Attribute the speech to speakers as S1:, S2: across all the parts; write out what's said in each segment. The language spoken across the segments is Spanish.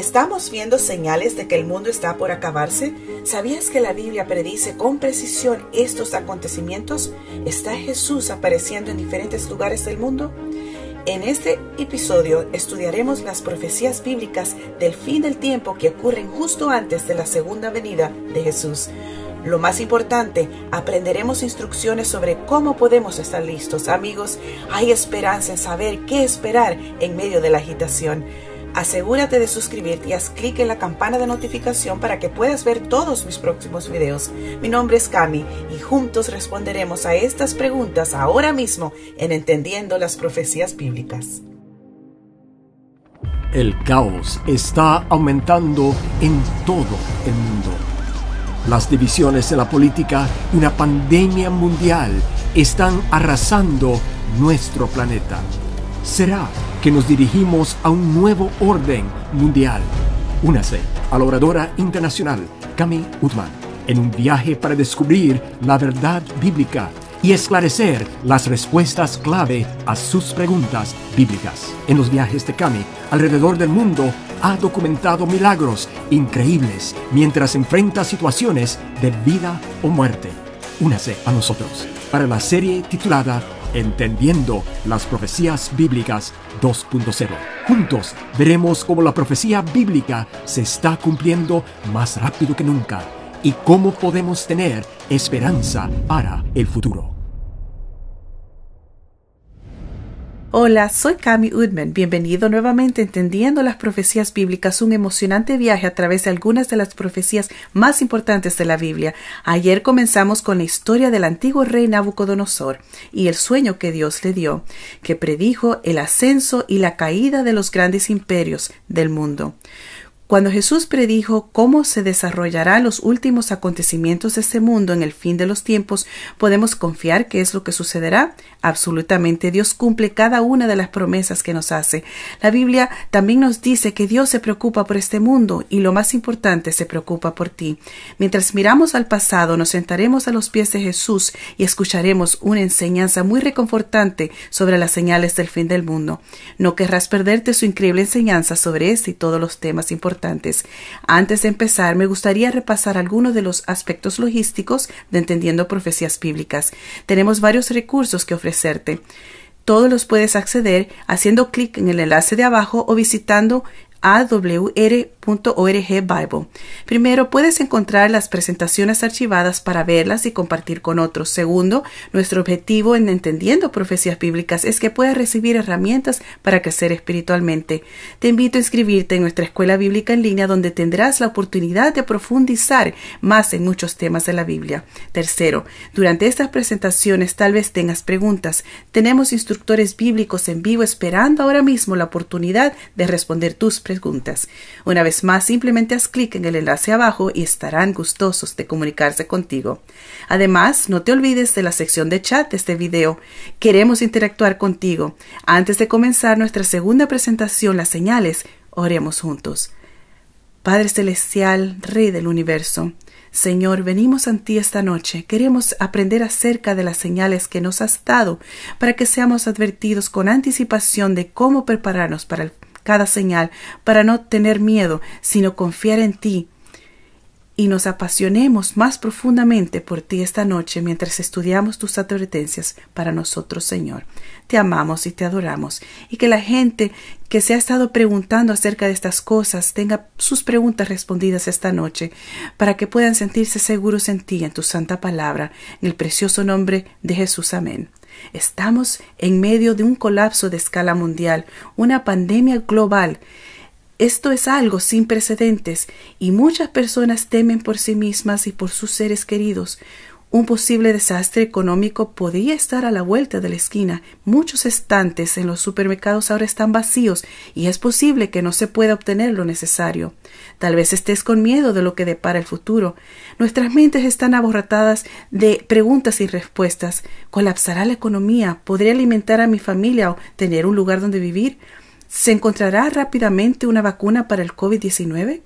S1: ¿Estamos viendo señales de que el mundo está por acabarse? ¿Sabías que la Biblia predice con precisión estos acontecimientos? ¿Está Jesús apareciendo en diferentes lugares del mundo? En este episodio estudiaremos las profecías bíblicas del fin del tiempo que ocurren justo antes de la segunda venida de Jesús. Lo más importante, aprenderemos instrucciones sobre cómo podemos estar listos. Amigos, hay esperanza en saber qué esperar en medio de la agitación. Asegúrate de suscribirte y haz clic en la campana de notificación para que puedas ver todos mis próximos videos. Mi nombre es Cami y juntos responderemos a estas preguntas ahora mismo en Entendiendo las Profecías Bíblicas.
S2: El caos está aumentando en todo el mundo. Las divisiones en la política y una pandemia mundial están arrasando nuestro planeta. ¿Será que nos dirigimos a un nuevo orden mundial. Únase a la oradora internacional Cami Utman en un viaje para descubrir la verdad bíblica y esclarecer las respuestas clave a sus preguntas bíblicas. En los viajes de Cami alrededor del mundo ha documentado milagros increíbles mientras enfrenta situaciones de vida o muerte. Únase a nosotros para la serie titulada Entendiendo las Profecías Bíblicas 2.0. Juntos veremos cómo la profecía bíblica se está cumpliendo más rápido que nunca y cómo podemos tener esperanza para el futuro.
S1: Hola, soy Cami Udman. Bienvenido nuevamente a Entendiendo las Profecías Bíblicas, un emocionante viaje a través de algunas de las profecías más importantes de la Biblia. Ayer comenzamos con la historia del antiguo rey Nabucodonosor y el sueño que Dios le dio, que predijo el ascenso y la caída de los grandes imperios del mundo. Cuando Jesús predijo cómo se desarrollarán los últimos acontecimientos de este mundo en el fin de los tiempos, podemos confiar que es lo que sucederá. Absolutamente Dios cumple cada una de las promesas que nos hace. La Biblia también nos dice que Dios se preocupa por este mundo y lo más importante se preocupa por ti. Mientras miramos al pasado, nos sentaremos a los pies de Jesús y escucharemos una enseñanza muy reconfortante sobre las señales del fin del mundo. No querrás perderte su increíble enseñanza sobre este y todos los temas importantes antes de empezar, me gustaría repasar algunos de los aspectos logísticos de Entendiendo Profecías Bíblicas. Tenemos varios recursos que ofrecerte. Todos los puedes acceder haciendo clic en el enlace de abajo o visitando awr.org Bible. Primero, puedes encontrar las presentaciones archivadas para verlas y compartir con otros. Segundo, nuestro objetivo en entendiendo profecías bíblicas es que puedas recibir herramientas para crecer espiritualmente. Te invito a inscribirte en nuestra escuela bíblica en línea donde tendrás la oportunidad de profundizar más en muchos temas de la Biblia. Tercero, durante estas presentaciones tal vez tengas preguntas. Tenemos instructores bíblicos en vivo esperando ahora mismo la oportunidad de responder tus preguntas preguntas. Una vez más, simplemente haz clic en el enlace abajo y estarán gustosos de comunicarse contigo. Además, no te olvides de la sección de chat de este video. Queremos interactuar contigo. Antes de comenzar nuestra segunda presentación, las señales, oremos juntos. Padre Celestial, Rey del Universo, Señor, venimos ante ti esta noche. Queremos aprender acerca de las señales que nos has dado para que seamos advertidos con anticipación de cómo prepararnos para el cada señal para no tener miedo, sino confiar en ti y nos apasionemos más profundamente por ti esta noche mientras estudiamos tus advertencias para nosotros, Señor. Te amamos y te adoramos, y que la gente que se ha estado preguntando acerca de estas cosas tenga sus preguntas respondidas esta noche, para que puedan sentirse seguros en ti, en tu santa palabra, en el precioso nombre de Jesús. Amén. Estamos en medio de un colapso de escala mundial, una pandemia global. Esto es algo sin precedentes y muchas personas temen por sí mismas y por sus seres queridos. Un posible desastre económico podría estar a la vuelta de la esquina. Muchos estantes en los supermercados ahora están vacíos y es posible que no se pueda obtener lo necesario. Tal vez estés con miedo de lo que depara el futuro. Nuestras mentes están aborratadas de preguntas y respuestas. ¿Colapsará la economía? ¿Podré alimentar a mi familia o tener un lugar donde vivir? ¿Se encontrará rápidamente una vacuna para el COVID-19?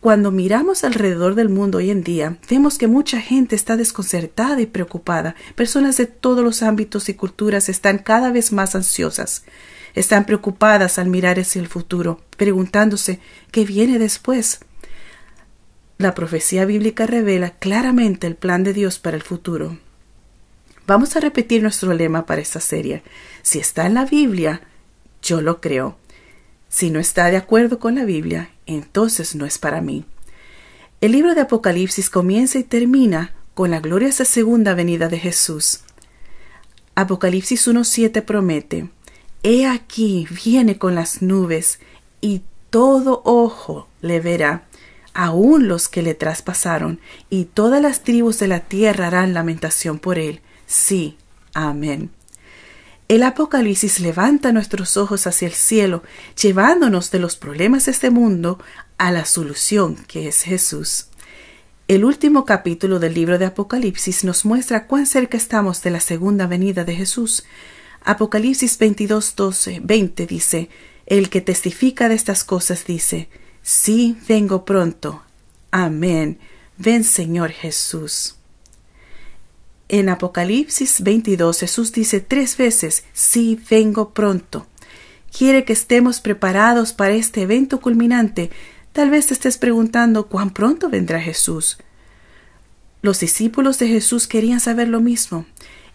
S1: Cuando miramos alrededor del mundo hoy en día, vemos que mucha gente está desconcertada y preocupada. Personas de todos los ámbitos y culturas están cada vez más ansiosas. Están preocupadas al mirar hacia el futuro, preguntándose qué viene después. La profecía bíblica revela claramente el plan de Dios para el futuro. Vamos a repetir nuestro lema para esta serie. Si está en la Biblia, yo lo creo. Si no está de acuerdo con la Biblia, entonces no es para mí. El libro de Apocalipsis comienza y termina con la gloriosa segunda venida de Jesús. Apocalipsis 1.7 promete, He aquí viene con las nubes, y todo ojo le verá, aun los que le traspasaron, y todas las tribus de la tierra harán lamentación por él. Sí, amén. El Apocalipsis levanta nuestros ojos hacia el cielo, llevándonos de los problemas de este mundo a la solución que es Jesús. El último capítulo del libro de Apocalipsis nos muestra cuán cerca estamos de la segunda venida de Jesús. Apocalipsis 22, 12, 20 dice, El que testifica de estas cosas dice, Sí, vengo pronto. Amén. Ven Señor Jesús. En Apocalipsis 22 Jesús dice tres veces, sí vengo pronto. Quiere que estemos preparados para este evento culminante. Tal vez te estés preguntando cuán pronto vendrá Jesús. Los discípulos de Jesús querían saber lo mismo.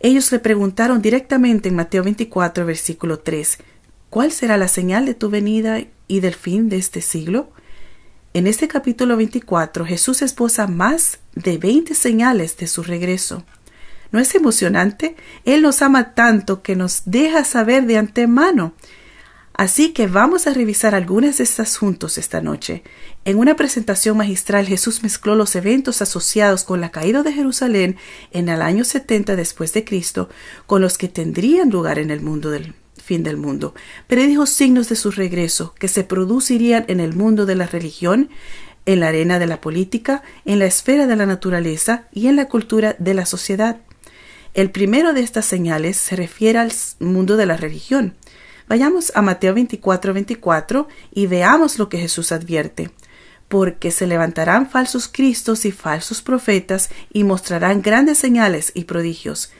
S1: Ellos le preguntaron directamente en Mateo 24, versículo 3, ¿cuál será la señal de tu venida y del fin de este siglo? En este capítulo 24 Jesús exposa más de 20 señales de su regreso. ¿No es emocionante? Él nos ama tanto que nos deja saber de antemano. Así que vamos a revisar algunas de estas juntos esta noche. En una presentación magistral Jesús mezcló los eventos asociados con la caída de Jerusalén en el año 70 después de Cristo con los que tendrían lugar en el mundo del fin del mundo. Predijo signos de su regreso que se producirían en el mundo de la religión, en la arena de la política, en la esfera de la naturaleza y en la cultura de la sociedad. El primero de estas señales se refiere al mundo de la religión. Vayamos a Mateo 24, 24 y veamos lo que Jesús advierte. Porque se levantarán falsos cristos y falsos profetas y mostrarán grandes señales y prodigios.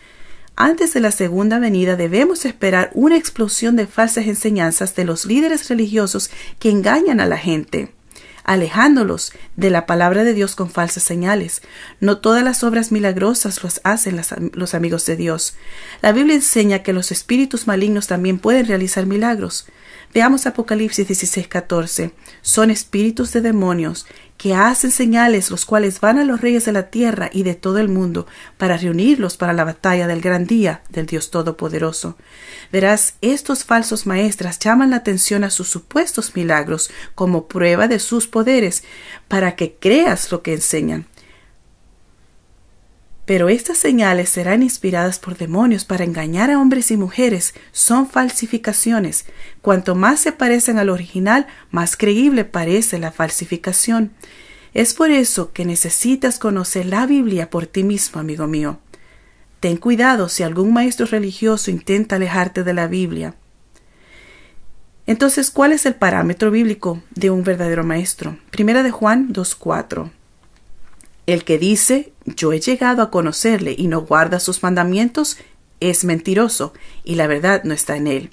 S1: Antes de la segunda venida debemos esperar una explosión de falsas enseñanzas de los líderes religiosos que engañan a la gente alejándolos de la palabra de Dios con falsas señales. No todas las obras milagrosas las hacen los amigos de Dios. La Biblia enseña que los espíritus malignos también pueden realizar milagros. Veamos Apocalipsis 16:14. Son espíritus de demonios que hacen señales, los cuales van a los reyes de la tierra y de todo el mundo, para reunirlos para la batalla del gran día del Dios Todopoderoso. Verás, estos falsos maestras llaman la atención a sus supuestos milagros como prueba de sus poderes, para que creas lo que enseñan. Pero estas señales serán inspiradas por demonios para engañar a hombres y mujeres. Son falsificaciones. Cuanto más se parecen al original, más creíble parece la falsificación. Es por eso que necesitas conocer la Biblia por ti mismo, amigo mío. Ten cuidado si algún maestro religioso intenta alejarte de la Biblia. Entonces, ¿cuál es el parámetro bíblico de un verdadero maestro? Primera de Juan 2.4. El que dice, yo he llegado a conocerle y no guarda sus mandamientos, es mentiroso, y la verdad no está en él.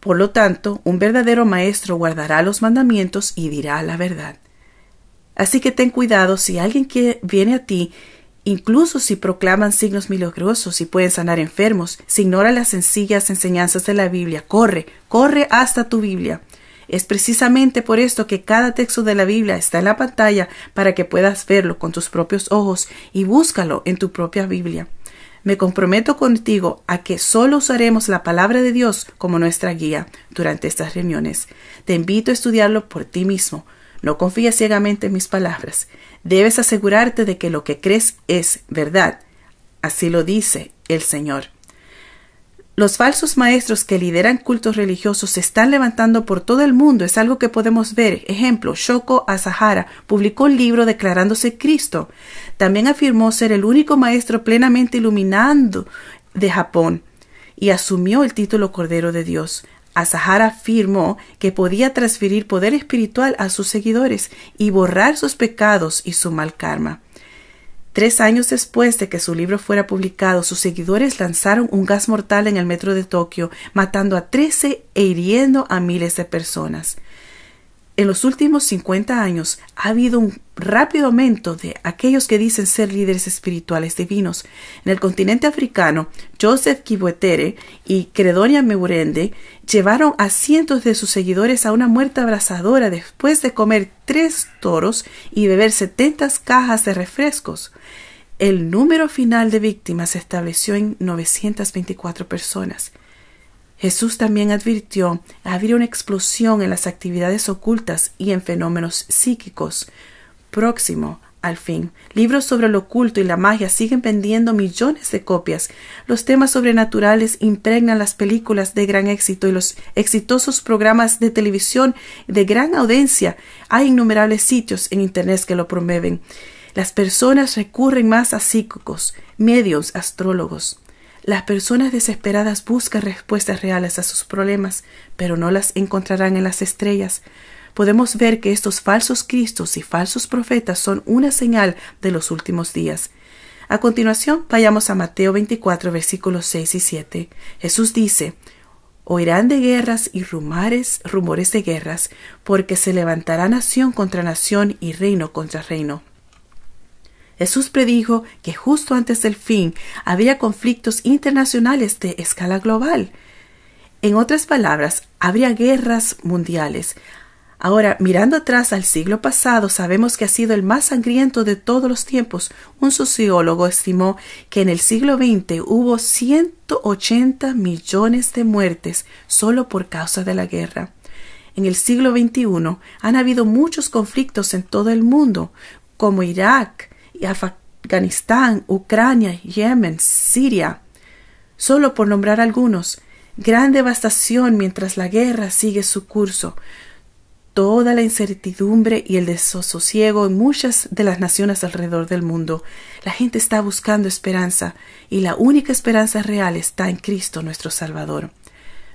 S1: Por lo tanto, un verdadero maestro guardará los mandamientos y dirá la verdad. Así que ten cuidado si alguien que viene a ti, incluso si proclaman signos milagrosos y pueden sanar enfermos, si ignora las sencillas enseñanzas de la Biblia, corre, corre hasta tu Biblia es precisamente por esto que cada texto de la Biblia está en la pantalla para que puedas verlo con tus propios ojos y búscalo en tu propia Biblia. Me comprometo contigo a que solo usaremos la palabra de Dios como nuestra guía durante estas reuniones. Te invito a estudiarlo por ti mismo. No confíes ciegamente en mis palabras. Debes asegurarte de que lo que crees es verdad. Así lo dice el Señor. Los falsos maestros que lideran cultos religiosos se están levantando por todo el mundo, es algo que podemos ver. Ejemplo, Shoko Asahara publicó un libro declarándose Cristo. También afirmó ser el único maestro plenamente iluminando de Japón y asumió el título Cordero de Dios. Asahara afirmó que podía transferir poder espiritual a sus seguidores y borrar sus pecados y su mal karma. Tres años después de que su libro fuera publicado, sus seguidores lanzaron un gas mortal en el metro de Tokio, matando a 13 e hiriendo a miles de personas. En los últimos 50 años ha habido un rápido aumento de aquellos que dicen ser líderes espirituales divinos. En el continente africano, Joseph Kibuetere y Credonia Meurende llevaron a cientos de sus seguidores a una muerte abrasadora después de comer tres toros y beber 70 cajas de refrescos. El número final de víctimas se estableció en 924 personas. Jesús también advirtió habría una explosión en las actividades ocultas y en fenómenos psíquicos. Próximo al fin, libros sobre lo oculto y la magia siguen vendiendo millones de copias. Los temas sobrenaturales impregnan las películas de gran éxito y los exitosos programas de televisión de gran audiencia. Hay innumerables sitios en Internet que lo promueven. Las personas recurren más a psíquicos, medios, astrólogos. Las personas desesperadas buscan respuestas reales a sus problemas, pero no las encontrarán en las estrellas. Podemos ver que estos falsos cristos y falsos profetas son una señal de los últimos días. A continuación, vayamos a Mateo 24, versículos 6 y 7. Jesús dice, Oirán de guerras y rumores, rumores de guerras, porque se levantará nación contra nación y reino contra reino. Jesús predijo que justo antes del fin habría conflictos internacionales de escala global. En otras palabras, habría guerras mundiales. Ahora, mirando atrás al siglo pasado, sabemos que ha sido el más sangriento de todos los tiempos. Un sociólogo estimó que en el siglo XX hubo 180 millones de muertes solo por causa de la guerra. En el siglo XXI han habido muchos conflictos en todo el mundo, como Irak, Afganistán, Ucrania, Yemen, Siria, solo por nombrar algunos. Gran devastación mientras la guerra sigue su curso. Toda la incertidumbre y el desasosiego en muchas de las naciones alrededor del mundo. La gente está buscando esperanza y la única esperanza real está en Cristo nuestro Salvador.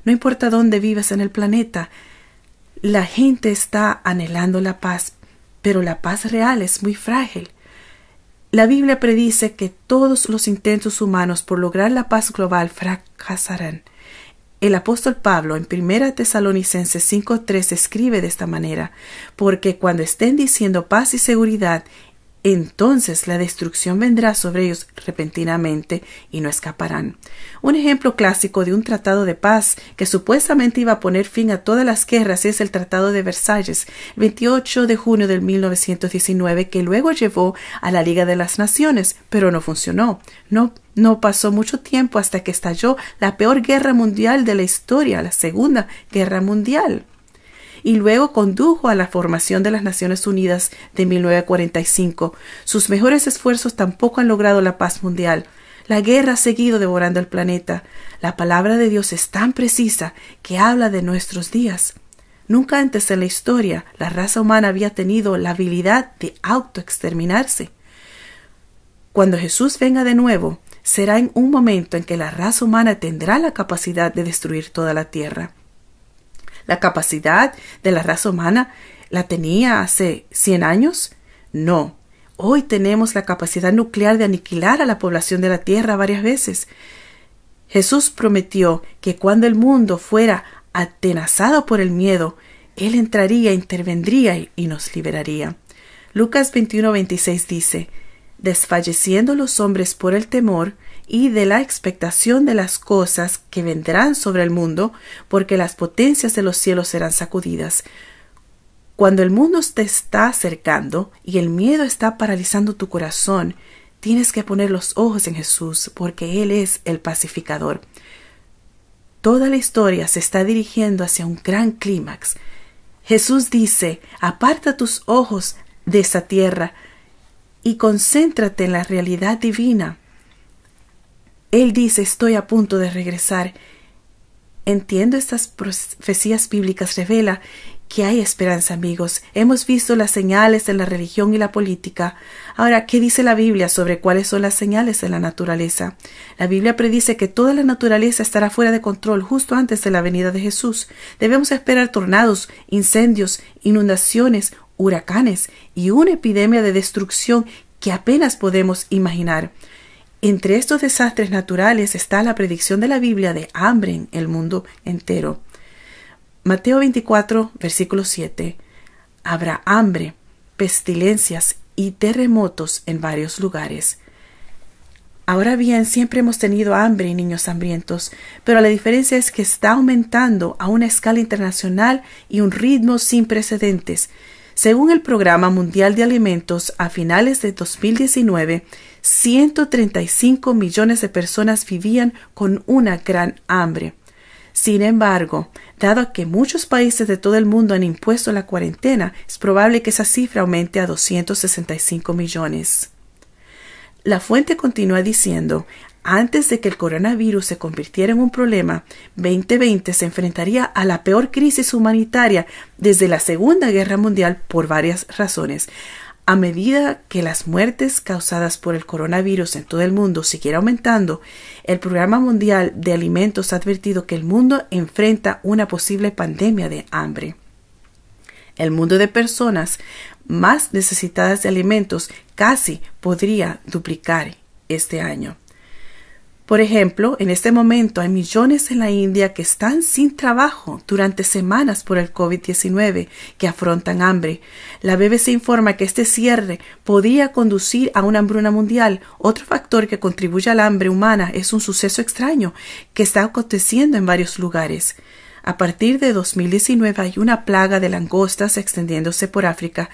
S1: No importa dónde vivas en el planeta, la gente está anhelando la paz, pero la paz real es muy frágil. La Biblia predice que todos los intentos humanos por lograr la paz global fracasarán. El apóstol Pablo en 1 Tesalonicenses 5:3 escribe de esta manera, porque cuando estén diciendo paz y seguridad, entonces la destrucción vendrá sobre ellos repentinamente y no escaparán. Un ejemplo clásico de un tratado de paz que supuestamente iba a poner fin a todas las guerras es el Tratado de Versalles, 28 de junio de 1919, que luego llevó a la Liga de las Naciones, pero no funcionó. No no pasó mucho tiempo hasta que estalló la peor guerra mundial de la historia, la Segunda Guerra Mundial y luego condujo a la formación de las Naciones Unidas de 1945. Sus mejores esfuerzos tampoco han logrado la paz mundial. La guerra ha seguido devorando el planeta. La palabra de Dios es tan precisa que habla de nuestros días. Nunca antes en la historia la raza humana había tenido la habilidad de autoexterminarse. Cuando Jesús venga de nuevo, será en un momento en que la raza humana tendrá la capacidad de destruir toda la tierra la capacidad de la raza humana la tenía hace cien años? No. Hoy tenemos la capacidad nuclear de aniquilar a la población de la Tierra varias veces. Jesús prometió que cuando el mundo fuera atenazado por el miedo, Él entraría, intervendría y nos liberaría. Lucas 21:26 dice, Desfalleciendo los hombres por el temor, y de la expectación de las cosas que vendrán sobre el mundo, porque las potencias de los cielos serán sacudidas. Cuando el mundo te está acercando y el miedo está paralizando tu corazón, tienes que poner los ojos en Jesús, porque Él es el pacificador. Toda la historia se está dirigiendo hacia un gran clímax. Jesús dice, aparta tus ojos de esa tierra y concéntrate en la realidad divina él dice, estoy a punto de regresar. Entiendo estas profecías bíblicas revela que hay esperanza, amigos. Hemos visto las señales en la religión y la política. Ahora, ¿qué dice la Biblia sobre cuáles son las señales en la naturaleza? La Biblia predice que toda la naturaleza estará fuera de control justo antes de la venida de Jesús. Debemos esperar tornados, incendios, inundaciones, huracanes y una epidemia de destrucción que apenas podemos imaginar. Entre estos desastres naturales está la predicción de la Biblia de hambre en el mundo entero. Mateo 24, versículo 7. Habrá hambre, pestilencias y terremotos en varios lugares. Ahora bien, siempre hemos tenido hambre y niños hambrientos, pero la diferencia es que está aumentando a una escala internacional y un ritmo sin precedentes. Según el Programa Mundial de Alimentos, a finales de 2019, 135 millones de personas vivían con una gran hambre. Sin embargo, dado que muchos países de todo el mundo han impuesto la cuarentena, es probable que esa cifra aumente a 265 millones. La fuente continúa diciendo, antes de que el coronavirus se convirtiera en un problema, 2020 se enfrentaría a la peor crisis humanitaria desde la Segunda Guerra Mundial por varias razones. A medida que las muertes causadas por el coronavirus en todo el mundo siguiera aumentando, el Programa Mundial de Alimentos ha advertido que el mundo enfrenta una posible pandemia de hambre. El mundo de personas más necesitadas de alimentos casi podría duplicar este año. Por ejemplo, en este momento hay millones en la India que están sin trabajo durante semanas por el COVID-19, que afrontan hambre. La BBC informa que este cierre podría conducir a una hambruna mundial. Otro factor que contribuye al hambre humana es un suceso extraño que está aconteciendo en varios lugares. A partir de 2019 hay una plaga de langostas extendiéndose por África,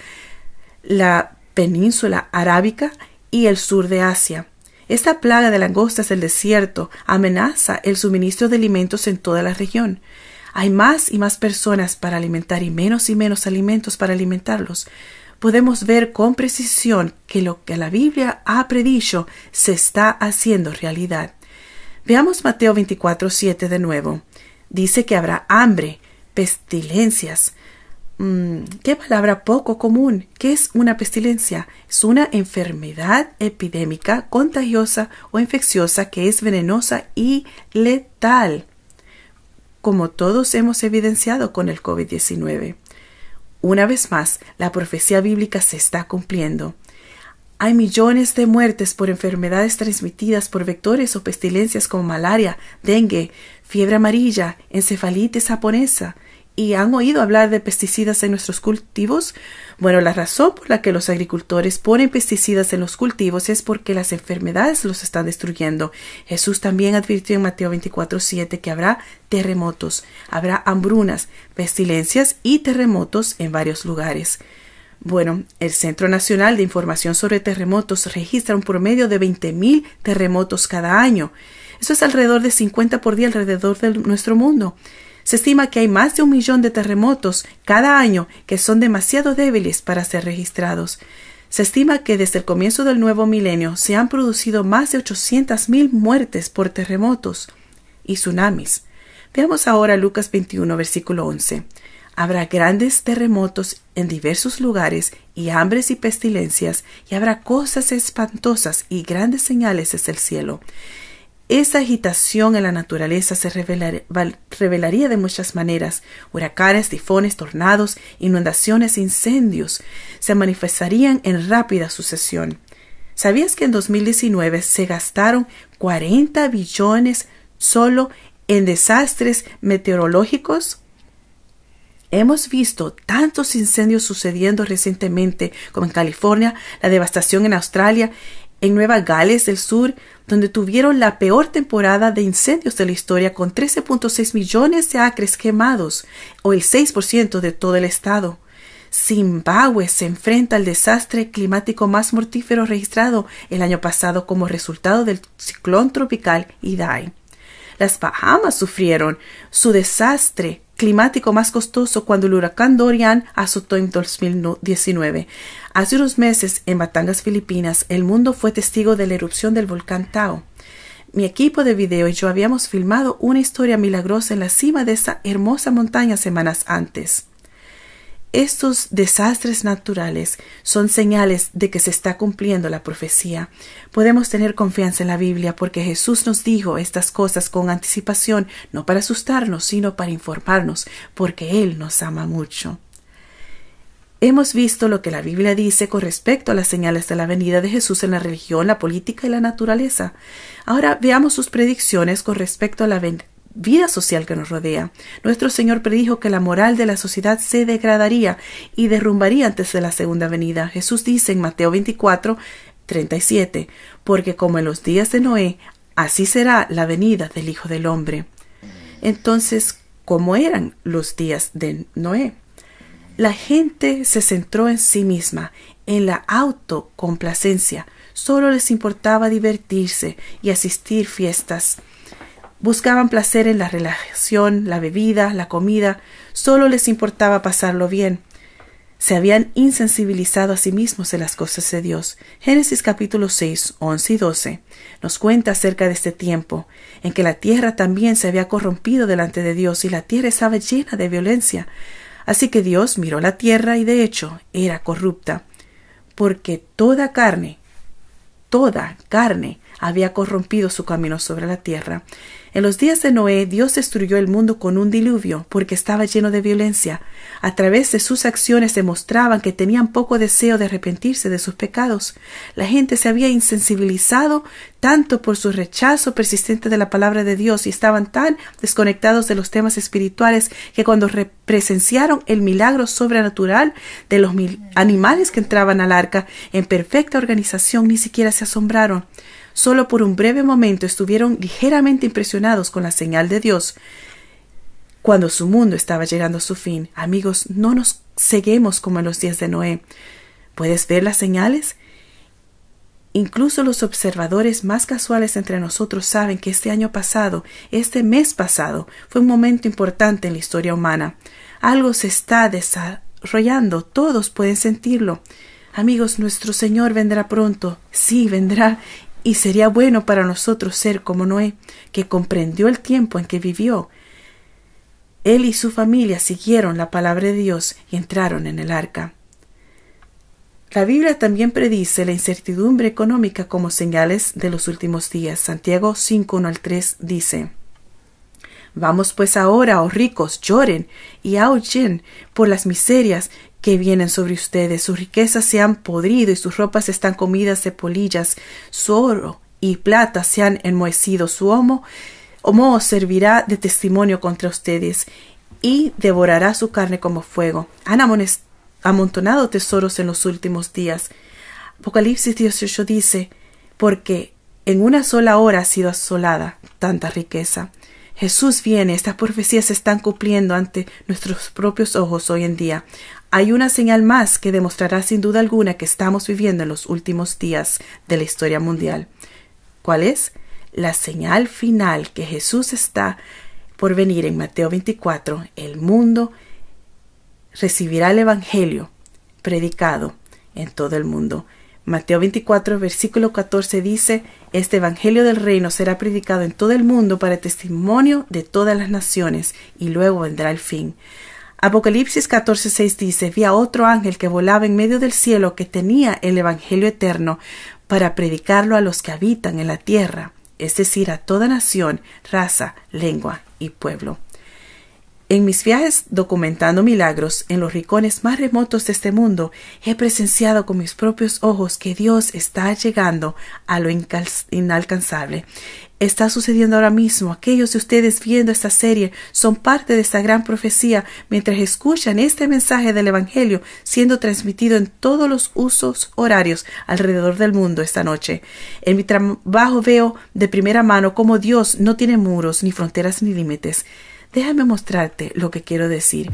S1: la península arábica y el sur de Asia. Esta plaga de langostas del desierto amenaza el suministro de alimentos en toda la región. Hay más y más personas para alimentar y menos y menos alimentos para alimentarlos. Podemos ver con precisión que lo que la Biblia ha predicho se está haciendo realidad. Veamos Mateo 24:7 de nuevo. Dice que habrá hambre, pestilencias, Mm, qué palabra poco común, ¿qué es una pestilencia? Es una enfermedad epidémica, contagiosa o infecciosa que es venenosa y letal, como todos hemos evidenciado con el COVID-19. Una vez más, la profecía bíblica se está cumpliendo. Hay millones de muertes por enfermedades transmitidas por vectores o pestilencias como malaria, dengue, fiebre amarilla, encefalitis japonesa, y han oído hablar de pesticidas en nuestros cultivos? Bueno, la razón por la que los agricultores ponen pesticidas en los cultivos es porque las enfermedades los están destruyendo. Jesús también advirtió en Mateo 24:7 que habrá terremotos, habrá hambrunas, pestilencias y terremotos en varios lugares. Bueno, el Centro Nacional de Información sobre Terremotos registra un promedio de 20.000 terremotos cada año. Eso es alrededor de 50 por día alrededor de nuestro mundo. Se estima que hay más de un millón de terremotos cada año que son demasiado débiles para ser registrados. Se estima que desde el comienzo del nuevo milenio se han producido más de 800.000 muertes por terremotos y tsunamis. Veamos ahora Lucas 21, versículo 11. Habrá grandes terremotos en diversos lugares y hambres y pestilencias, y habrá cosas espantosas y grandes señales desde el cielo. Esa agitación en la naturaleza se revelaría de muchas maneras. Huracanes, tifones, tornados, inundaciones, incendios se manifestarían en rápida sucesión. ¿Sabías que en 2019 se gastaron 40 billones solo en desastres meteorológicos? Hemos visto tantos incendios sucediendo recientemente como en California, la devastación en Australia en Nueva Gales del Sur, donde tuvieron la peor temporada de incendios de la historia con 13.6 millones de acres quemados, o el 6% de todo el estado. Zimbabue se enfrenta al desastre climático más mortífero registrado el año pasado como resultado del ciclón tropical Idai. Las Bahamas sufrieron su desastre climático más costoso cuando el huracán Dorian azotó en 2019. Hace unos meses, en Batangas, Filipinas, el mundo fue testigo de la erupción del volcán Tao. Mi equipo de video y yo habíamos filmado una historia milagrosa en la cima de esa hermosa montaña semanas antes. Estos desastres naturales son señales de que se está cumpliendo la profecía. Podemos tener confianza en la Biblia porque Jesús nos dijo estas cosas con anticipación, no para asustarnos, sino para informarnos, porque Él nos ama mucho. Hemos visto lo que la Biblia dice con respecto a las señales de la venida de Jesús en la religión, la política y la naturaleza. Ahora veamos sus predicciones con respecto a la, vida social que nos rodea. Nuestro Señor predijo que la moral de la sociedad se degradaría y derrumbaría antes de la segunda venida. Jesús dice en Mateo 24, porque como en los días de Noé, así será la venida del Hijo del Hombre. Entonces, ¿cómo eran los días de Noé? La gente se centró en sí misma, en la autocomplacencia. Solo les importaba divertirse y asistir fiestas Buscaban placer en la relación, la bebida, la comida, solo les importaba pasarlo bien. Se habían insensibilizado a sí mismos en las cosas de Dios. Génesis capítulo 6, 11 y 12 nos cuenta acerca de este tiempo, en que la tierra también se había corrompido delante de Dios y la tierra estaba llena de violencia. Así que Dios miró la tierra y de hecho era corrupta, porque toda carne, toda carne había corrompido su camino sobre la tierra en los días de Noé, Dios destruyó el mundo con un diluvio porque estaba lleno de violencia. A través de sus acciones demostraban que tenían poco deseo de arrepentirse de sus pecados. La gente se había insensibilizado tanto por su rechazo persistente de la palabra de Dios y estaban tan desconectados de los temas espirituales que cuando presenciaron el milagro sobrenatural de los animales que entraban al arca en perfecta organización ni siquiera se asombraron. Solo por un breve momento estuvieron ligeramente impresionados con la señal de Dios cuando su mundo estaba llegando a su fin. Amigos, no nos seguimos como en los días de Noé. ¿Puedes ver las señales? Incluso los observadores más casuales entre nosotros saben que este año pasado, este mes pasado, fue un momento importante en la historia humana. Algo se está desarrollando, todos pueden sentirlo. Amigos, nuestro Señor vendrá pronto, sí, vendrá y sería bueno para nosotros ser como Noé, que comprendió el tiempo en que vivió. Él y su familia siguieron la palabra de Dios y entraron en el arca. La Biblia también predice la incertidumbre económica como señales de los últimos días. Santiago 1 al 3 dice, Vamos pues ahora, oh ricos, lloren y aullen por las miserias que vienen sobre ustedes. Sus riquezas se han podrido y sus ropas están comidas de polillas. Su oro y plata se han enmohecido. Su homo, homo servirá de testimonio contra ustedes y devorará su carne como fuego. Han amontonado tesoros en los últimos días. Apocalipsis 18 dice, porque en una sola hora ha sido asolada tanta riqueza. Jesús viene, estas profecías se están cumpliendo ante nuestros propios ojos hoy en día hay una señal más que demostrará sin duda alguna que estamos viviendo en los últimos días de la historia mundial. ¿Cuál es? La señal final que Jesús está por venir en Mateo 24. El mundo recibirá el Evangelio predicado en todo el mundo. Mateo 24, versículo 14 dice, Este Evangelio del Reino será predicado en todo el mundo para testimonio de todas las naciones, y luego vendrá el fin. Apocalipsis 14:6 dice, vi a otro ángel que volaba en medio del cielo que tenía el Evangelio eterno para predicarlo a los que habitan en la tierra, es decir, a toda nación, raza, lengua y pueblo. En mis viajes documentando milagros en los rincones más remotos de este mundo, he presenciado con mis propios ojos que Dios está llegando a lo inalcanzable. Está sucediendo ahora mismo. Aquellos de ustedes viendo esta serie son parte de esta gran profecía mientras escuchan este mensaje del Evangelio siendo transmitido en todos los usos horarios alrededor del mundo esta noche. En mi trabajo veo de primera mano cómo Dios no tiene muros, ni fronteras, ni límites. Déjame mostrarte lo que quiero decir.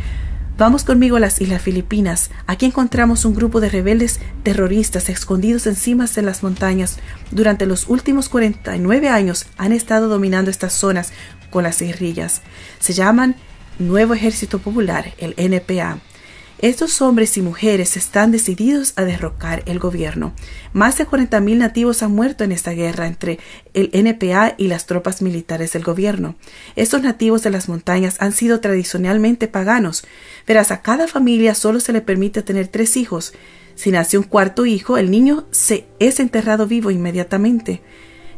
S1: Vamos conmigo a las Islas Filipinas. Aquí encontramos un grupo de rebeldes terroristas escondidos encima de las montañas. Durante los últimos 49 años han estado dominando estas zonas con las guerrillas. Se llaman Nuevo Ejército Popular, el NPA. Estos hombres y mujeres están decididos a derrocar el gobierno. Más de 40.000 nativos han muerto en esta guerra entre el NPA y las tropas militares del gobierno. Estos nativos de las montañas han sido tradicionalmente paganos. Verás, a cada familia solo se le permite tener tres hijos. Si nace un cuarto hijo, el niño se es enterrado vivo inmediatamente.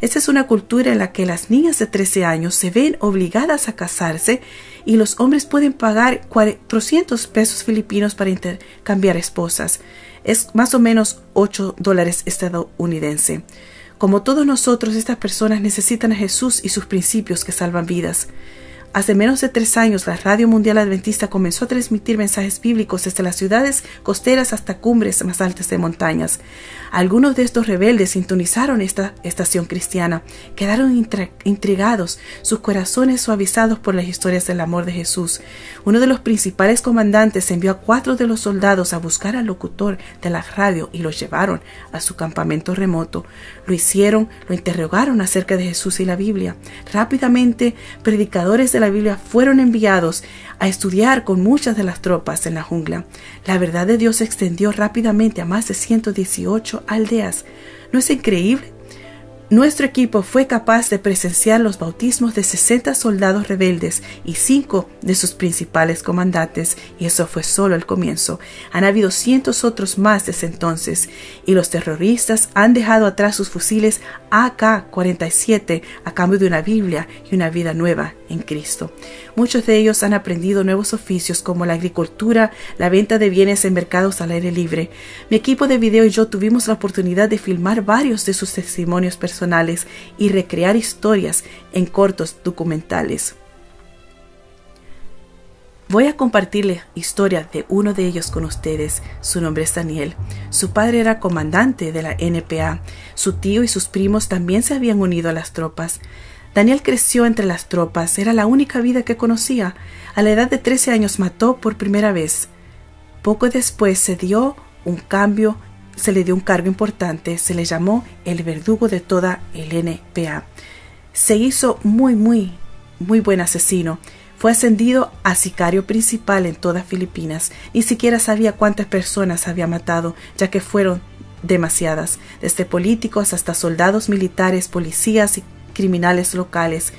S1: Esta es una cultura en la que las niñas de 13 años se ven obligadas a casarse y los hombres pueden pagar 400 pesos filipinos para intercambiar esposas. Es más o menos 8 dólares estadounidense. Como todos nosotros, estas personas necesitan a Jesús y sus principios que salvan vidas. Hace menos de tres años, la Radio Mundial Adventista comenzó a transmitir mensajes bíblicos desde las ciudades costeras hasta cumbres más altas de montañas. Algunos de estos rebeldes sintonizaron esta estación cristiana, quedaron intrigados, sus corazones suavizados por las historias del amor de Jesús. Uno de los principales comandantes envió a cuatro de los soldados a buscar al locutor de la radio y lo llevaron a su campamento remoto. Lo hicieron, lo interrogaron acerca de Jesús y la Biblia. Rápidamente, predicadores de la Biblia fueron enviados a estudiar con muchas de las tropas en la jungla. La verdad de Dios se extendió rápidamente a más de 118 aldeas. ¿No es increíble? Nuestro equipo fue capaz de presenciar los bautismos de 60 soldados rebeldes y 5 de sus principales comandantes, y eso fue solo el comienzo. Han habido cientos otros más desde entonces, y los terroristas han dejado atrás sus fusiles AK-47 a cambio de una Biblia y una vida nueva en Cristo. Muchos de ellos han aprendido nuevos oficios como la agricultura, la venta de bienes en mercados al aire libre. Mi equipo de video y yo tuvimos la oportunidad de filmar varios de sus testimonios personales y recrear historias en cortos documentales. Voy a compartir la historia de uno de ellos con ustedes. Su nombre es Daniel. Su padre era comandante de la NPA. Su tío y sus primos también se habían unido a las tropas. Daniel creció entre las tropas, era la única vida que conocía. A la edad de 13 años mató por primera vez. Poco después se dio un cambio, se le dio un cargo importante, se le llamó el verdugo de toda el NPA. Se hizo muy, muy, muy buen asesino fue ascendido a sicario principal en todas Filipinas. Ni siquiera sabía cuántas personas había matado, ya que fueron demasiadas, desde políticos hasta soldados militares, policías y criminales locales.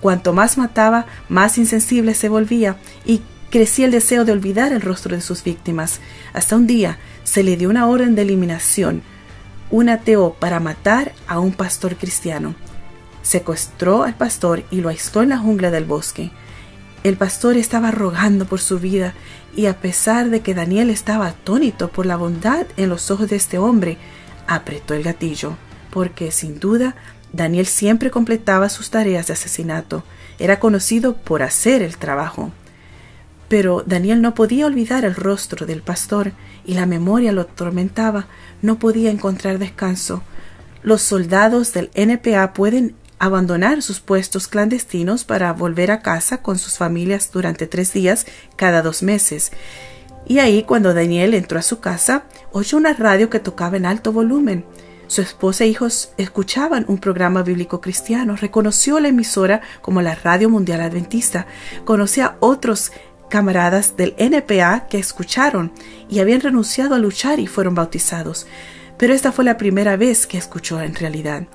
S1: Cuanto más mataba, más insensible se volvía y crecía el deseo de olvidar el rostro de sus víctimas. Hasta un día se le dio una orden de eliminación, un ateo para matar a un pastor cristiano. Secuestró al pastor y lo aisló en la jungla del bosque. El pastor estaba rogando por su vida y a pesar de que Daniel estaba atónito por la bondad en los ojos de este hombre, apretó el gatillo, porque sin duda Daniel siempre completaba sus tareas de asesinato, era conocido por hacer el trabajo. Pero Daniel no podía olvidar el rostro del pastor y la memoria lo atormentaba, no podía encontrar descanso. Los soldados del NPA pueden abandonar sus puestos clandestinos para volver a casa con sus familias durante tres días cada dos meses. Y ahí cuando Daniel entró a su casa, oyó una radio que tocaba en alto volumen. Su esposa e hijos escuchaban un programa bíblico cristiano, reconoció la emisora como la Radio Mundial Adventista, conocía a otros camaradas del NPA que escucharon y habían renunciado a luchar y fueron bautizados. Pero esta fue la primera vez que escuchó en realidad.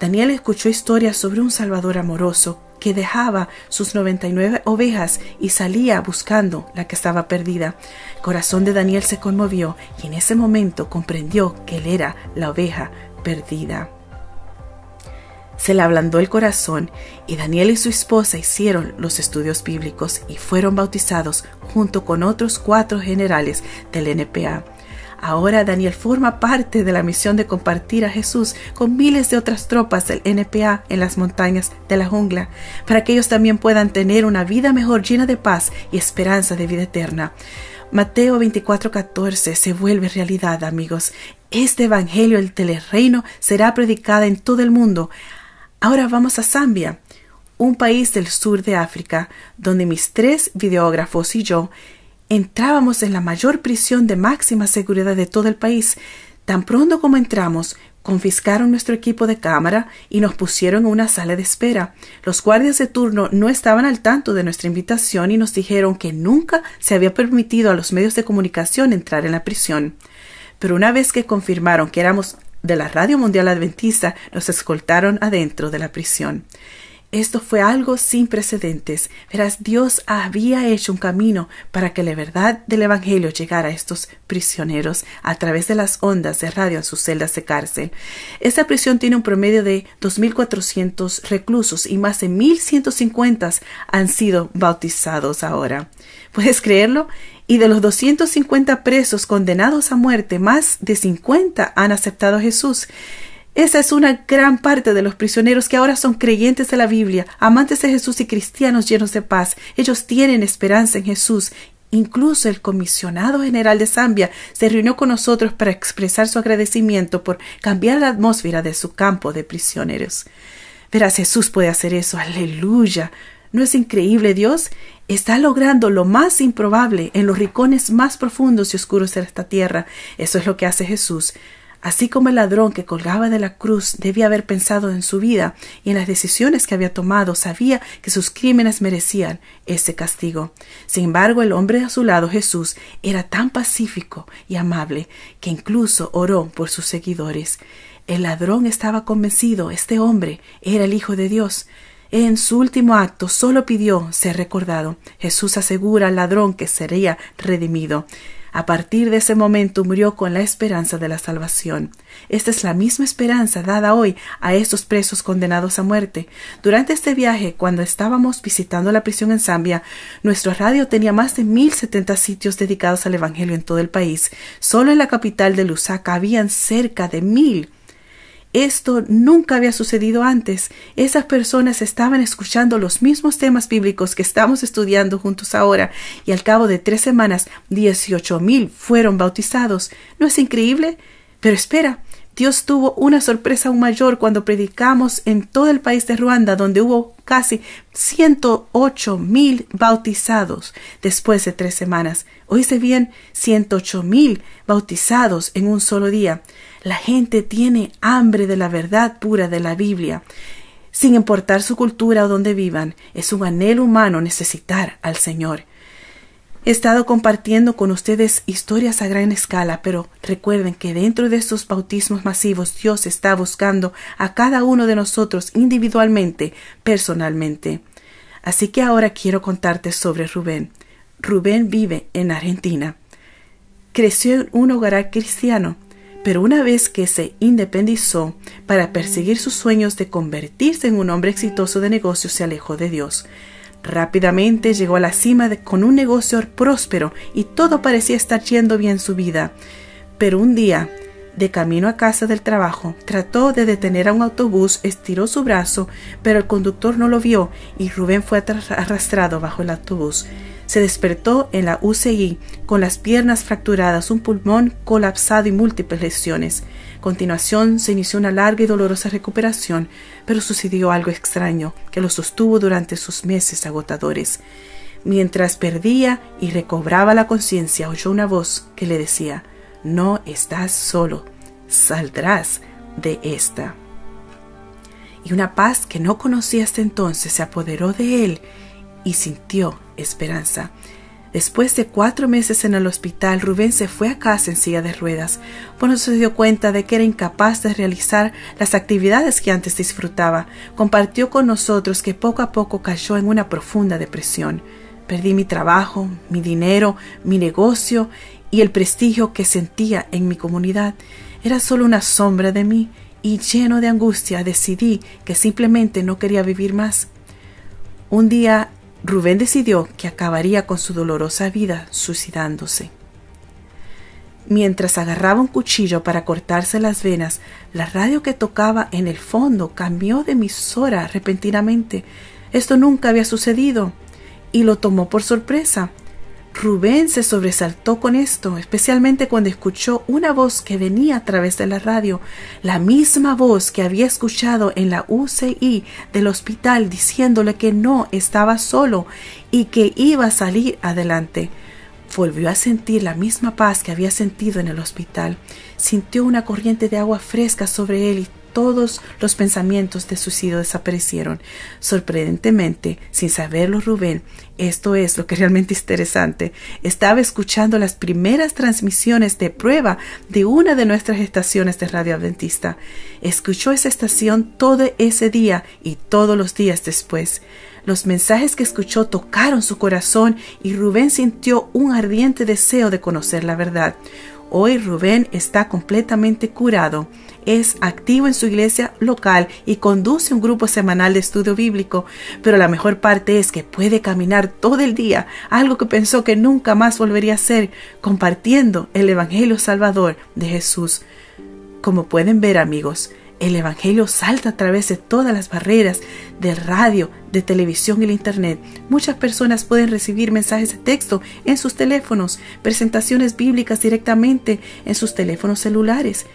S1: Daniel escuchó historias sobre un Salvador amoroso que dejaba sus 99 ovejas y salía buscando la que estaba perdida. El corazón de Daniel se conmovió y en ese momento comprendió que él era la oveja perdida. Se le ablandó el corazón y Daniel y su esposa hicieron los estudios bíblicos y fueron bautizados junto con otros cuatro generales del NPA. Ahora Daniel forma parte de la misión de compartir a Jesús con miles de otras tropas del NPA en las montañas de la jungla, para que ellos también puedan tener una vida mejor llena de paz y esperanza de vida eterna. Mateo 24:14 se vuelve realidad, amigos. Este Evangelio el Telereino será predicado en todo el mundo. Ahora vamos a Zambia, un país del sur de África, donde mis tres videógrafos y yo Entrábamos en la mayor prisión de máxima seguridad de todo el país. Tan pronto como entramos, confiscaron nuestro equipo de cámara y nos pusieron en una sala de espera. Los guardias de turno no estaban al tanto de nuestra invitación y nos dijeron que nunca se había permitido a los medios de comunicación entrar en la prisión. Pero una vez que confirmaron que éramos de la Radio Mundial Adventista, nos escoltaron adentro de la prisión. Esto fue algo sin precedentes. Verás, Dios había hecho un camino para que la verdad del Evangelio llegara a estos prisioneros a través de las ondas de radio en sus celdas de cárcel. Esta prisión tiene un promedio de 2.400 reclusos y más de 1.150 han sido bautizados ahora. ¿Puedes creerlo? Y de los 250 presos condenados a muerte, más de 50 han aceptado a Jesús. Esa es una gran parte de los prisioneros que ahora son creyentes de la Biblia, amantes de Jesús y cristianos llenos de paz. Ellos tienen esperanza en Jesús. Incluso el comisionado general de Zambia se reunió con nosotros para expresar su agradecimiento por cambiar la atmósfera de su campo de prisioneros. Verás, Jesús puede hacer eso. Aleluya. ¿No es increíble Dios? Está logrando lo más improbable en los rincones más profundos y oscuros de esta tierra. Eso es lo que hace Jesús. Así como el ladrón que colgaba de la cruz debía haber pensado en su vida y en las decisiones que había tomado, sabía que sus crímenes merecían ese castigo. Sin embargo, el hombre a su lado, Jesús, era tan pacífico y amable que incluso oró por sus seguidores. El ladrón estaba convencido, este hombre era el Hijo de Dios. En su último acto solo pidió ser recordado. Jesús asegura al ladrón que sería redimido. A partir de ese momento murió con la esperanza de la salvación. Esta es la misma esperanza dada hoy a estos presos condenados a muerte. Durante este viaje, cuando estábamos visitando la prisión en Zambia, nuestra radio tenía más de 1070 sitios dedicados al Evangelio en todo el país. Solo en la capital de Lusaka habían cerca de mil esto nunca había sucedido antes. Esas personas estaban escuchando los mismos temas bíblicos que estamos estudiando juntos ahora y al cabo de tres semanas dieciocho mil fueron bautizados. ¿No es increíble? Pero espera, Dios tuvo una sorpresa aún mayor cuando predicamos en todo el país de Ruanda, donde hubo casi ocho mil bautizados después de tres semanas. Oíste bien, ocho mil bautizados en un solo día. La gente tiene hambre de la verdad pura de la Biblia. Sin importar su cultura o donde vivan, es un anhelo humano necesitar al Señor. He estado compartiendo con ustedes historias a gran escala, pero recuerden que dentro de estos bautismos masivos Dios está buscando a cada uno de nosotros individualmente, personalmente. Así que ahora quiero contarte sobre Rubén. Rubén vive en Argentina. Creció en un hogar cristiano pero una vez que se independizó para perseguir sus sueños de convertirse en un hombre exitoso de negocios, se alejó de Dios. Rápidamente llegó a la cima con un negocio próspero y todo parecía estar yendo bien su vida. Pero un día, de camino a casa del trabajo, trató de detener a un autobús, estiró su brazo, pero el conductor no lo vio y Rubén fue arrastrado bajo el autobús. Se despertó en la UCI con las piernas fracturadas, un pulmón colapsado y múltiples lesiones. A continuación se inició una larga y dolorosa recuperación, pero sucedió algo extraño que lo sostuvo durante sus meses agotadores. Mientras perdía y recobraba la conciencia, oyó una voz que le decía, no estás solo, saldrás de esta. Y una paz que no conocía hasta entonces se apoderó de él y sintió esperanza. Después de cuatro meses en el hospital, Rubén se fue a casa en silla de ruedas, cuando se dio cuenta de que era incapaz de realizar las actividades que antes disfrutaba. Compartió con nosotros que poco a poco cayó en una profunda depresión. Perdí mi trabajo, mi dinero, mi negocio y el prestigio que sentía en mi comunidad. Era solo una sombra de mí y lleno de angustia decidí que simplemente no quería vivir más. Un día Rubén decidió que acabaría con su dolorosa vida suicidándose. Mientras agarraba un cuchillo para cortarse las venas, la radio que tocaba en el fondo cambió de emisora repentinamente. Esto nunca había sucedido y lo tomó por sorpresa. Rubén se sobresaltó con esto, especialmente cuando escuchó una voz que venía a través de la radio, la misma voz que había escuchado en la UCI del hospital diciéndole que no estaba solo y que iba a salir adelante. Volvió a sentir la misma paz que había sentido en el hospital. Sintió una corriente de agua fresca sobre él y todos los pensamientos de suicidio desaparecieron. Sorprendentemente, sin saberlo Rubén, esto es lo que realmente es interesante, estaba escuchando las primeras transmisiones de prueba de una de nuestras estaciones de Radio Adventista. Escuchó esa estación todo ese día y todos los días después. Los mensajes que escuchó tocaron su corazón y Rubén sintió un ardiente deseo de conocer la verdad. Hoy Rubén está completamente curado, es activo en su iglesia local y conduce un grupo semanal de estudio bíblico, pero la mejor parte es que puede caminar todo el día, algo que pensó que nunca más volvería a hacer, compartiendo el Evangelio Salvador de Jesús. Como pueden ver amigos, el Evangelio salta a través de todas las barreras de radio, de televisión y el Internet. Muchas personas pueden recibir mensajes de texto en sus teléfonos, presentaciones bíblicas directamente en sus teléfonos celulares.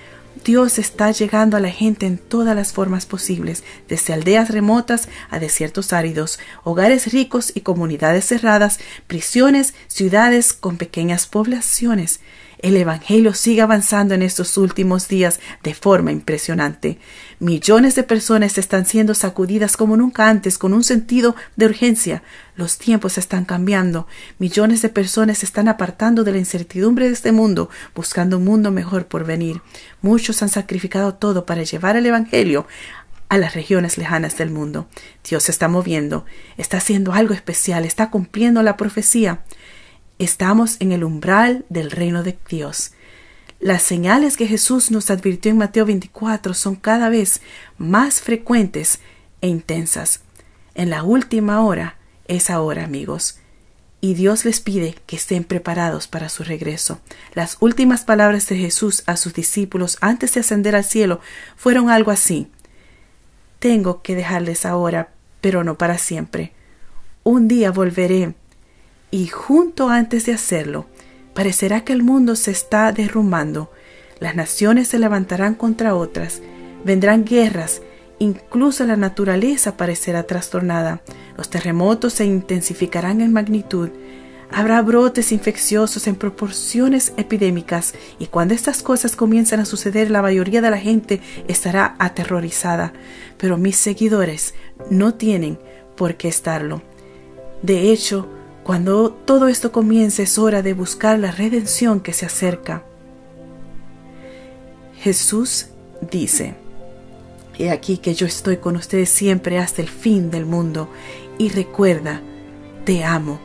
S1: Dios está llegando a la gente en todas las formas posibles, desde aldeas remotas a desiertos áridos, hogares ricos y comunidades cerradas, prisiones, ciudades con pequeñas poblaciones. El Evangelio sigue avanzando en estos últimos días de forma impresionante. Millones de personas están siendo sacudidas como nunca antes con un sentido de urgencia. Los tiempos están cambiando. Millones de personas se están apartando de la incertidumbre de este mundo, buscando un mundo mejor por venir. Muchos han sacrificado todo para llevar el Evangelio a las regiones lejanas del mundo. Dios se está moviendo, está haciendo algo especial, está cumpliendo la profecía. Estamos en el umbral del reino de Dios. Las señales que Jesús nos advirtió en Mateo 24 son cada vez más frecuentes e intensas. En la última hora es ahora, amigos. Y Dios les pide que estén preparados para su regreso. Las últimas palabras de Jesús a sus discípulos antes de ascender al cielo fueron algo así. Tengo que dejarles ahora, pero no para siempre. Un día volveré y junto antes de hacerlo, parecerá que el mundo se está derrumbando, las naciones se levantarán contra otras, vendrán guerras, incluso la naturaleza parecerá trastornada, los terremotos se intensificarán en magnitud, habrá brotes infecciosos en proporciones epidémicas y cuando estas cosas comienzan a suceder la mayoría de la gente estará aterrorizada, pero mis seguidores no tienen por qué estarlo. De hecho, cuando todo esto comience es hora de buscar la redención que se acerca. Jesús dice, He aquí que yo estoy con ustedes siempre hasta el fin del mundo, y recuerda, te amo.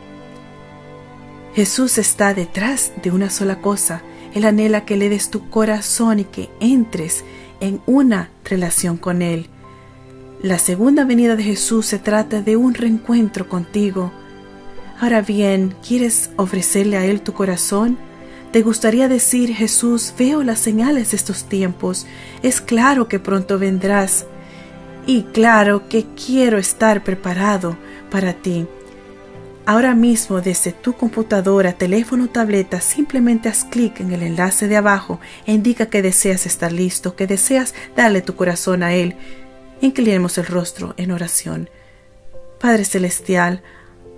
S1: Jesús está detrás de una sola cosa, Él anhela que le des tu corazón y que entres en una relación con Él. La segunda venida de Jesús se trata de un reencuentro contigo, Ahora bien, ¿quieres ofrecerle a Él tu corazón? ¿Te gustaría decir, Jesús, veo las señales de estos tiempos, es claro que pronto vendrás? Y claro que quiero estar preparado para ti. Ahora mismo desde tu computadora, teléfono o tableta, simplemente haz clic en el enlace de abajo e indica que deseas estar listo, que deseas darle tu corazón a Él. Inclinemos el rostro en oración. Padre Celestial,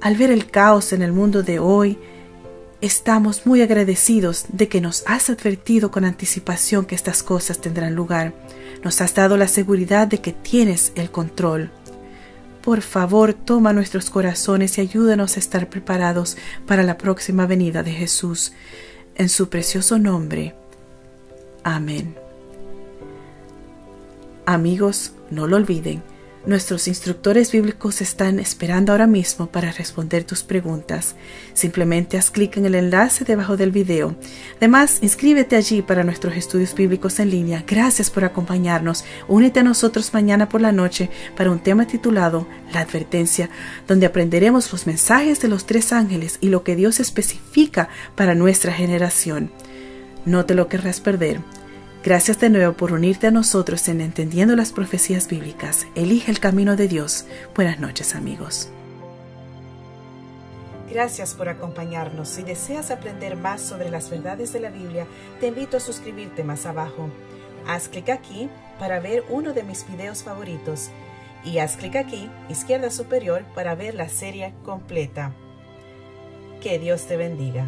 S1: al ver el caos en el mundo de hoy, estamos muy agradecidos de que nos has advertido con anticipación que estas cosas tendrán lugar. Nos has dado la seguridad de que tienes el control. Por favor, toma nuestros corazones y ayúdanos a estar preparados para la próxima venida de Jesús. En su precioso nombre. Amén. Amigos, no lo olviden, Nuestros instructores bíblicos están esperando ahora mismo para responder tus preguntas. Simplemente haz clic en el enlace debajo del video. Además, inscríbete allí para nuestros estudios bíblicos en línea. Gracias por acompañarnos. Únete a nosotros mañana por la noche para un tema titulado La advertencia, donde aprenderemos los mensajes de los tres ángeles y lo que Dios especifica para nuestra generación. No te lo querrás perder. Gracias de nuevo por unirte a nosotros en Entendiendo las Profecías Bíblicas. Elige el camino de Dios. Buenas noches amigos. Gracias por acompañarnos. Si deseas aprender más sobre las verdades de la Biblia, te invito a suscribirte más abajo. Haz clic aquí para ver uno de mis videos favoritos y haz clic aquí, izquierda superior, para ver la serie completa. Que Dios te bendiga.